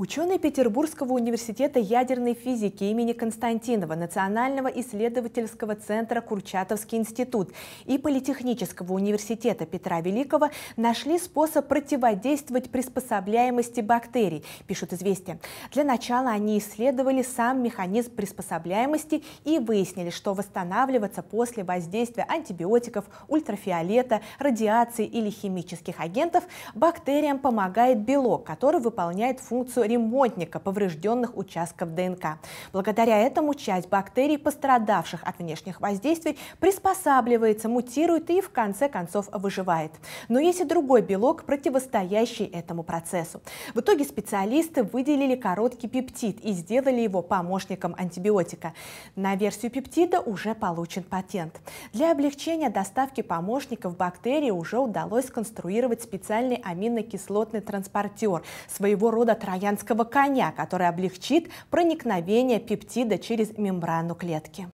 Ученые Петербургского университета ядерной физики имени Константинова, Национального исследовательского центра Курчатовский институт и Политехнического университета Петра Великого нашли способ противодействовать приспособляемости бактерий, пишут «Известия». Для начала они исследовали сам механизм приспособляемости и выяснили, что восстанавливаться после воздействия антибиотиков, ультрафиолета, радиации или химических агентов бактериям помогает белок, который выполняет функцию ремонтника поврежденных участков ДНК. Благодаря этому часть бактерий, пострадавших от внешних воздействий, приспосабливается, мутирует и в конце концов выживает. Но есть и другой белок, противостоящий этому процессу. В итоге специалисты выделили короткий пептид и сделали его помощником антибиотика. На версию пептида уже получен патент. Для облегчения доставки помощников бактерии уже удалось сконструировать специальный аминокислотный транспортер, своего рода троян женского коня, который облегчит проникновение пептида через мембрану клетки.